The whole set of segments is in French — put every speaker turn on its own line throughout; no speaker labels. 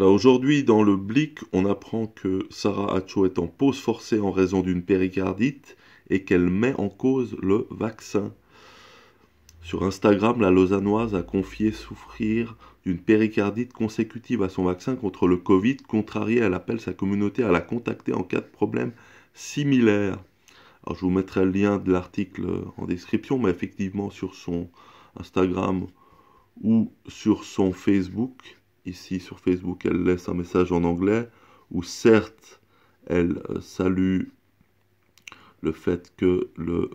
aujourd'hui, dans le Blick, on apprend que Sarah Acho est en pause forcée en raison d'une péricardite et qu'elle met en cause le vaccin. Sur Instagram, la Lausannoise a confié souffrir d'une péricardite consécutive à son vaccin contre le Covid. Contrariée, elle appelle sa communauté à la contacter en cas de problème similaire. Alors, je vous mettrai le lien de l'article en description, mais effectivement, sur son Instagram ou sur son Facebook, ici sur Facebook, elle laisse un message en anglais, où certes, elle euh, salue le fait que le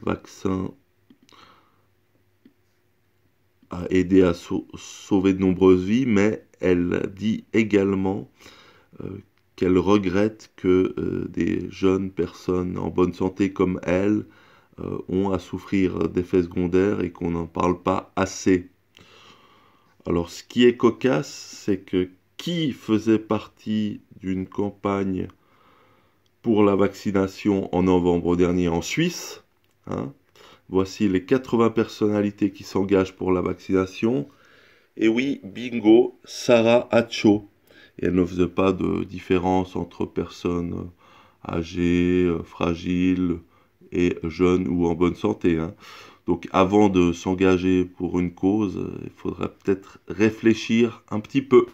vaccin a aidé à sauver de nombreuses vies, mais elle dit également euh, qu'elle regrette que euh, des jeunes personnes en bonne santé comme elle ont à souffrir d'effets secondaires et qu'on n'en parle pas assez. Alors ce qui est cocasse, c'est que qui faisait partie d'une campagne pour la vaccination en novembre dernier en Suisse, hein, voici les 80 personnalités qui s'engagent pour la vaccination.
Et oui, bingo,
Sarah Acho. Et elle ne faisait pas de différence entre personnes âgées, euh, fragiles, et jeune ou en bonne santé. Hein. Donc avant de s'engager pour une cause, il faudra peut-être réfléchir un petit peu.